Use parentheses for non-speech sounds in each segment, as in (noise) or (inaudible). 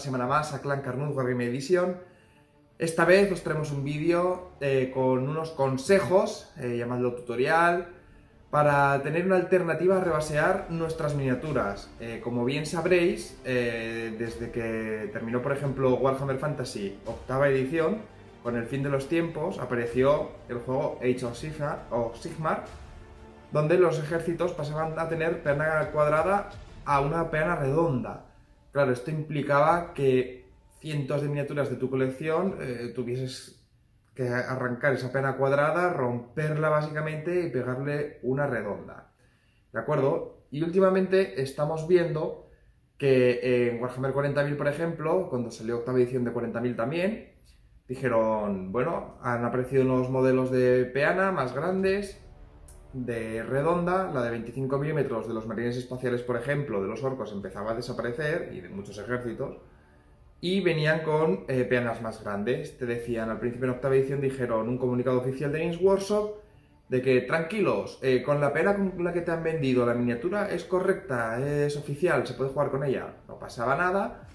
semana más a Clan Carnut Game Edition. Esta vez os traemos un vídeo eh, con unos consejos, eh, llamadlo tutorial, para tener una alternativa a rebasear nuestras miniaturas. Eh, como bien sabréis, eh, desde que terminó por ejemplo Warhammer Fantasy octava edición, con el fin de los tiempos apareció el juego Age of Sigmar, donde los ejércitos pasaban a tener perna cuadrada a una perna redonda. Claro, esto implicaba que cientos de miniaturas de tu colección eh, tuvieses que arrancar esa peana cuadrada, romperla básicamente y pegarle una redonda. ¿De acuerdo? Y últimamente estamos viendo que en Warhammer 40.000, por ejemplo, cuando salió octava edición de 40.000 también, dijeron, bueno, han aparecido unos modelos de peana más grandes, de redonda, la de 25 milímetros de los marines espaciales, por ejemplo, de los orcos, empezaba a desaparecer, y de muchos ejércitos, y venían con eh, peanas más grandes. Te decían, al principio en octava edición dijeron un comunicado oficial de Games Workshop de que, tranquilos, eh, con la pena con la que te han vendido la miniatura es correcta, es oficial, se puede jugar con ella. No pasaba nada,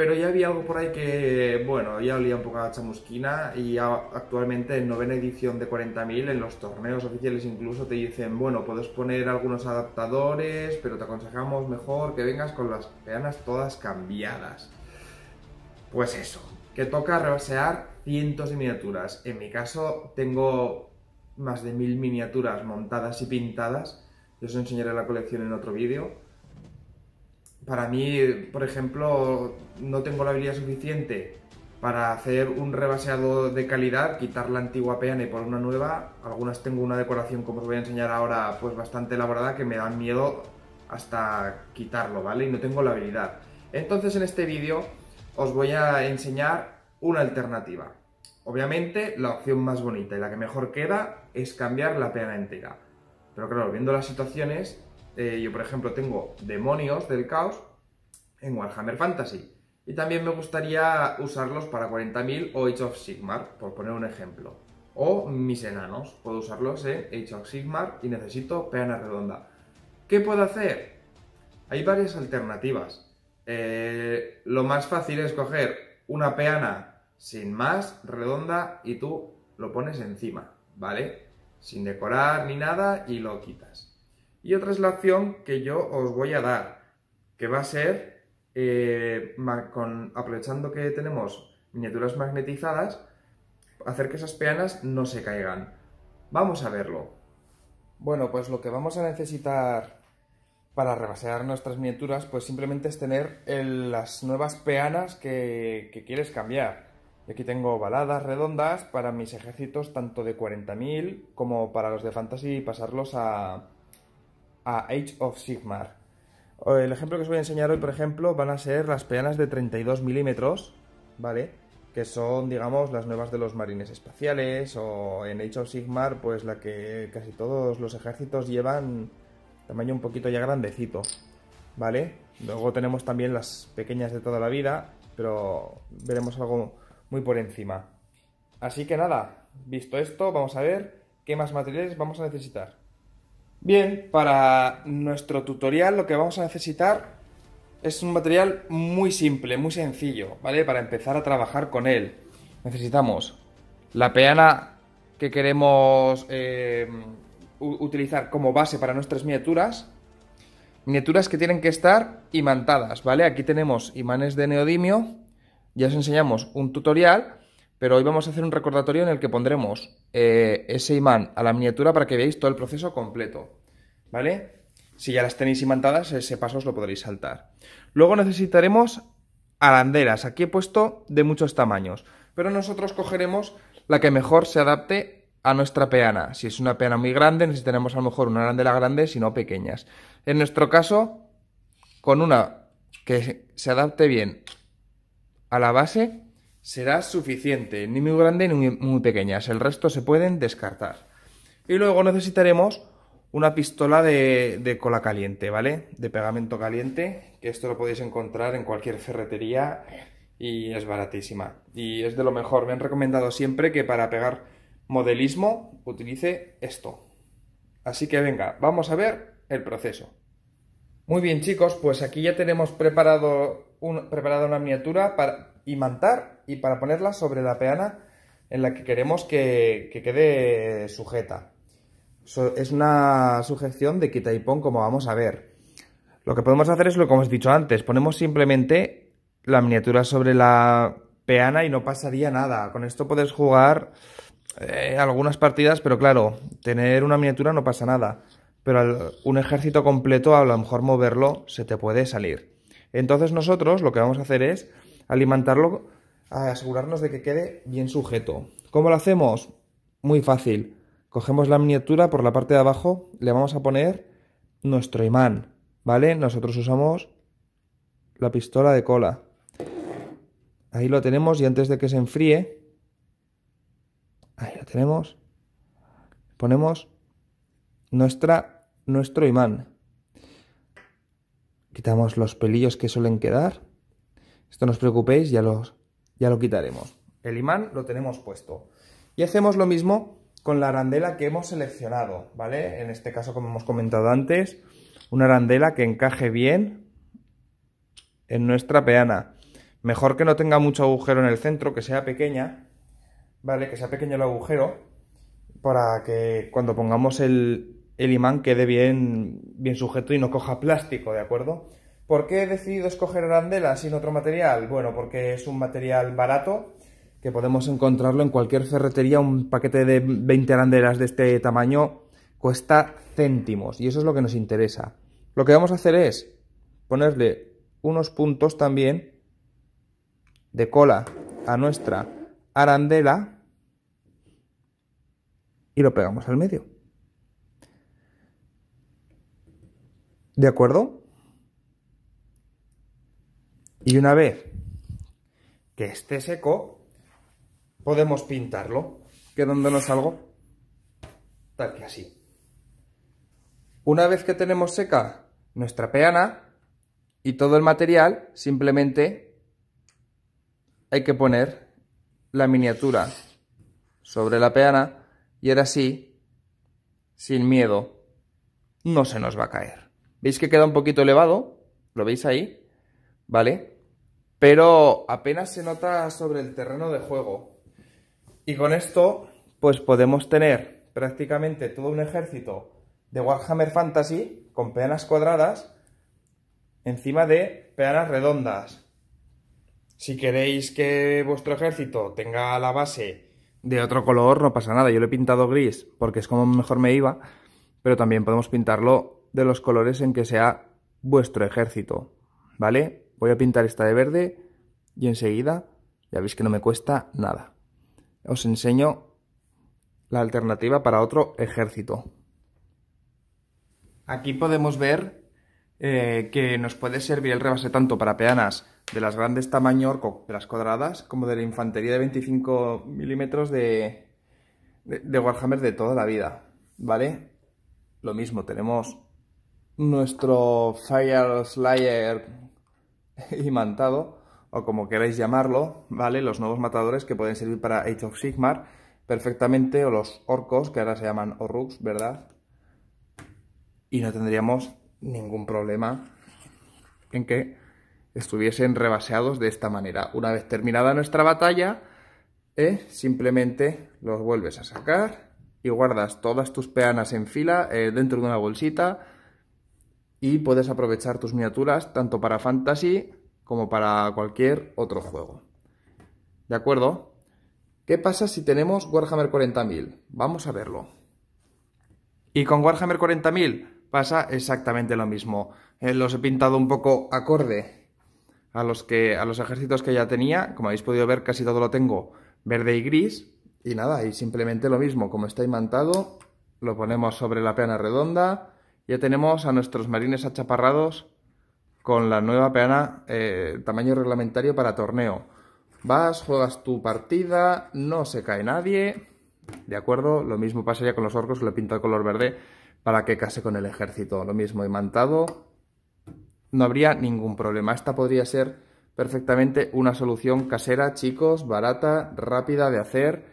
pero ya había algo por ahí que, bueno, ya olía un poco a chamusquina y actualmente en novena edición de 40.000, en los torneos oficiales incluso, te dicen, bueno, puedes poner algunos adaptadores, pero te aconsejamos mejor que vengas con las peanas todas cambiadas. Pues eso, que toca rebasear cientos de miniaturas. En mi caso tengo más de mil miniaturas montadas y pintadas. Yo os enseñaré la colección en otro vídeo para mí, por ejemplo, no tengo la habilidad suficiente para hacer un rebaseado de calidad, quitar la antigua peana y poner una nueva. Algunas tengo una decoración, como os voy a enseñar ahora, pues bastante elaborada, que me dan miedo hasta quitarlo, ¿vale? Y no tengo la habilidad. Entonces en este vídeo os voy a enseñar una alternativa. Obviamente la opción más bonita y la que mejor queda es cambiar la peana entera. Pero claro, viendo las situaciones, eh, yo por ejemplo tengo demonios del caos en Warhammer Fantasy. Y también me gustaría usarlos para 40.000 o Age of Sigmar, por poner un ejemplo. O mis enanos, puedo usarlos en Age of Sigmar y necesito peana redonda. ¿Qué puedo hacer? Hay varias alternativas. Eh, lo más fácil es coger una peana sin más, redonda, y tú lo pones encima, ¿vale? Sin decorar ni nada y lo quitas. Y otra es la opción que yo os voy a dar, que va a ser, eh, con, aprovechando que tenemos miniaturas magnetizadas, hacer que esas peanas no se caigan. Vamos a verlo. Bueno, pues lo que vamos a necesitar para rebasear nuestras miniaturas, pues simplemente es tener las nuevas peanas que, que quieres cambiar. Y aquí tengo baladas redondas para mis ejércitos tanto de 40.000 como para los de fantasy y pasarlos a, a Age of Sigmar. El ejemplo que os voy a enseñar hoy, por ejemplo, van a ser las peanas de 32 milímetros, ¿vale? Que son, digamos, las nuevas de los marines espaciales o en Age of Sigmar, pues la que casi todos los ejércitos llevan tamaño un poquito ya grandecito, ¿vale? Luego tenemos también las pequeñas de toda la vida, pero veremos algo muy por encima. Así que nada, visto esto, vamos a ver qué más materiales vamos a necesitar. Bien, para nuestro tutorial lo que vamos a necesitar es un material muy simple, muy sencillo, ¿vale? Para empezar a trabajar con él. Necesitamos la peana que queremos eh, utilizar como base para nuestras miniaturas. Miniaturas que tienen que estar imantadas, ¿vale? Aquí tenemos imanes de neodimio. Ya os enseñamos un tutorial pero hoy vamos a hacer un recordatorio en el que pondremos eh, ese imán a la miniatura para que veáis todo el proceso completo, ¿vale? Si ya las tenéis imantadas, ese paso os lo podréis saltar. Luego necesitaremos arandelas, aquí he puesto de muchos tamaños, pero nosotros cogeremos la que mejor se adapte a nuestra peana. Si es una peana muy grande, necesitaremos a lo mejor una arandela grande, si no pequeñas. En nuestro caso, con una que se adapte bien a la base, será suficiente, ni muy grande ni muy pequeñas, el resto se pueden descartar. Y luego necesitaremos una pistola de, cola caliente, ¿vale? De pegamento caliente, que esto lo podéis encontrar en cualquier ferretería y es baratísima. Y es de lo mejor, me han recomendado siempre que para pegar modelismo utilice esto. Así que venga, vamos a ver el proceso. Muy bien chicos, pues aquí ya tenemos preparado preparada una miniatura para, imantar y para ponerla sobre la peana en la que queremos que, quede sujeta. es una sujeción de quita y pon como vamos a ver. Lo que podemos hacer es lo que hemos dicho antes, ponemos simplemente la miniatura sobre la peana y no pasaría nada. Con esto puedes jugar eh, algunas partidas, pero claro, tener una miniatura no pasa nada. Pero un ejército completo, a lo mejor moverlo, se te puede salir. Entonces nosotros lo que vamos a hacer es alimentarlo, asegurarnos de que quede bien sujeto. ¿Cómo lo hacemos? Muy fácil. Cogemos la miniatura por la parte de abajo, le vamos a poner nuestro imán, ¿vale? Nosotros usamos la pistola de cola. Ahí lo tenemos y antes de que se enfríe, ahí lo tenemos, ponemos nuestra, nuestro imán. Quitamos los pelillos que suelen quedar esto no os preocupéis, ya, ya lo quitaremos. El imán lo tenemos puesto. Y hacemos lo mismo con la arandela que hemos seleccionado, ¿vale? En este caso, como hemos comentado antes, una arandela que encaje bien en nuestra peana. Mejor que no tenga mucho agujero en el centro, que sea pequeña, ¿vale? Que sea pequeño el agujero para que cuando pongamos el, el imán quede bien, bien sujeto y no coja plástico, ¿de acuerdo? ¿Por qué he decidido escoger arandela sin otro material? Bueno, porque es un material barato que podemos encontrarlo en cualquier ferretería. Un paquete de 20 arandelas de este tamaño cuesta céntimos y eso es lo que nos interesa. Lo que vamos a hacer es ponerle unos puntos también de cola a nuestra arandela y lo pegamos al medio. ¿De acuerdo? Y una vez que esté seco, podemos pintarlo, quedándonos algo tal que así. Una vez que tenemos seca nuestra peana y todo el material, simplemente hay que poner la miniatura sobre la peana y ahora sí, sin miedo, no se nos va a caer. ¿Veis que queda un poquito elevado? ¿Lo veis ahí? ¿Vale? pero apenas se nota sobre el terreno de juego. Y con esto, pues podemos tener prácticamente todo un ejército de Warhammer Fantasy con peanas cuadradas encima de peanas redondas. Si queréis que vuestro ejército tenga la base de otro color, no pasa nada. Yo lo he pintado gris porque es como mejor me iba, pero también podemos pintarlo de los colores en que sea vuestro ejército, ¿vale? voy a pintar esta de verde y enseguida ya veis que no me cuesta nada. Os enseño la alternativa para otro ejército. Aquí podemos ver eh, que nos puede servir el rebase tanto para peanas de las grandes tamaños, de las cuadradas, como de la infantería de 25 milímetros de, de, Warhammer de toda la vida, ¿vale? Lo mismo, tenemos nuestro Fire Slayer (laughs) mantado, o como queráis llamarlo, ¿vale? Los nuevos matadores que pueden servir para Age of Sigmar perfectamente, o los orcos, que ahora se llaman orrux, ¿verdad? Y no tendríamos ningún problema en que estuviesen rebaseados de esta manera. Una vez terminada nuestra batalla, ¿eh? simplemente los vuelves a sacar y guardas todas tus peanas en fila eh, dentro de una bolsita y puedes aprovechar tus miniaturas tanto para Fantasy como para cualquier otro juego. ¿De acuerdo? ¿Qué pasa si tenemos Warhammer 40.000? Vamos a verlo. Y con Warhammer 40.000 pasa exactamente lo mismo. Eh, los he pintado un poco acorde a los, que, a los ejércitos que ya tenía. Como habéis podido ver, casi todo lo tengo verde y gris. Y nada, y simplemente lo mismo. Como está imantado, lo ponemos sobre la peana redonda ya tenemos a nuestros marines achaparrados con la nueva peana eh, tamaño reglamentario para torneo. Vas, juegas tu partida, no se cae nadie, ¿de acuerdo? Lo mismo pasaría con los orcos, le he pintado de color verde para que case con el ejército. Lo mismo, imantado, no habría ningún problema. Esta podría ser perfectamente una solución casera, chicos, barata, rápida de hacer,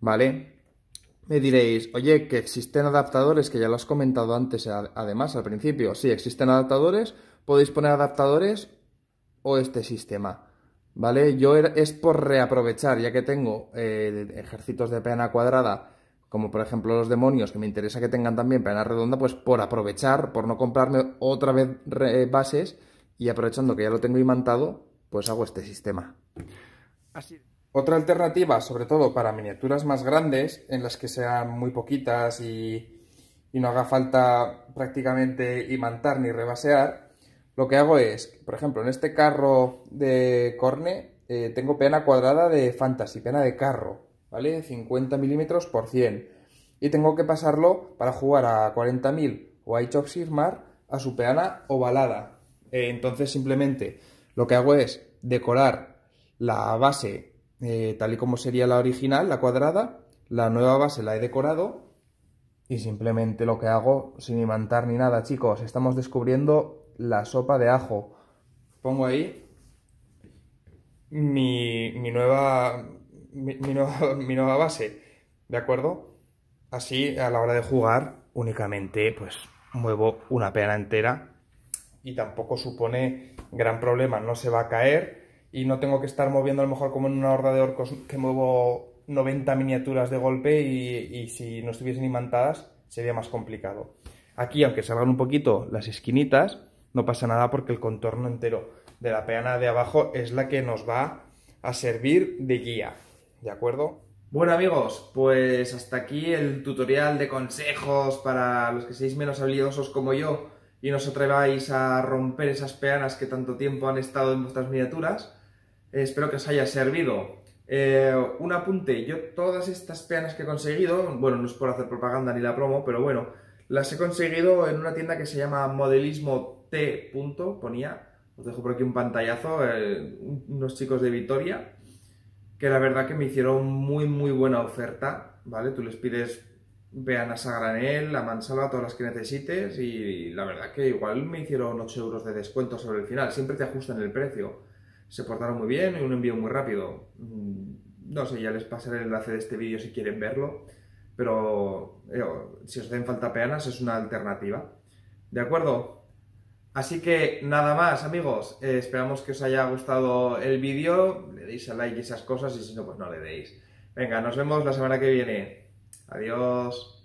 ¿vale? Me diréis, oye, que existen adaptadores, que ya lo has comentado antes, además al principio. Sí, existen adaptadores, podéis poner adaptadores o este sistema. ¿Vale? Yo es por reaprovechar, ya que tengo eh, ejércitos de pena cuadrada, como por ejemplo los demonios, que me interesa que tengan también pena redonda, pues por aprovechar, por no comprarme otra vez eh, bases y aprovechando que ya lo tengo imantado, pues hago este sistema. Así. Otra alternativa, sobre todo para miniaturas más grandes, en las que sean muy poquitas y, no haga falta prácticamente imantar ni rebasear, lo que hago es, por ejemplo, en este carro de corne eh, tengo peana cuadrada de fantasy, peana de carro, ¿vale? 50 milímetros por 100. Y tengo que pasarlo para jugar a 40.000 o a Age Mar a su peana ovalada. Eh, entonces simplemente lo que hago es decorar la base eh, tal y como sería la original, la cuadrada. La nueva base la he decorado y simplemente lo que hago, sin imantar ni nada, chicos, estamos descubriendo la sopa de ajo. Pongo ahí mi, nueva, (laughs) mi, nueva, base, ¿de acuerdo? Así, a la hora de jugar, únicamente pues muevo una pena entera y tampoco supone gran problema, no se va a caer y no tengo que estar moviendo a lo mejor como en una horda de orcos que muevo 90 miniaturas de golpe y, si no estuviesen imantadas sería más complicado. Aquí, aunque salgan un poquito las esquinitas, no pasa nada porque el contorno entero de la peana de abajo es la que nos va a servir de guía, ¿de acuerdo? Bueno amigos, pues hasta aquí el tutorial de consejos para los que seáis menos habilidosos como yo y no os atreváis a romper esas peanas que tanto tiempo han estado en vuestras miniaturas espero que os haya servido. Eh, un apunte, yo todas estas peanas que he conseguido, bueno, no es por hacer propaganda ni la promo, pero bueno, las he conseguido en una tienda que se llama Modelismo T. Ponía, os dejo por aquí un pantallazo, eh, unos chicos de Vitoria, que la verdad que me hicieron muy, muy buena oferta, ¿vale? Tú les pides peanas a granel, a mansalva, todas las que necesites y la verdad que igual me hicieron 8 euros de descuento sobre el final, siempre te ajustan el precio se portaron muy bien, y un envío muy rápido. Mm, no sé, ya les pasaré el enlace de este vídeo si quieren verlo, pero eh, si os hacen falta peanas es una alternativa. ¿De acuerdo? Así que nada más, amigos. Eh, esperamos que os haya gustado el vídeo. Le deis a like y esas cosas, y si no, pues no le deis. Venga, nos vemos la semana que viene. Adiós.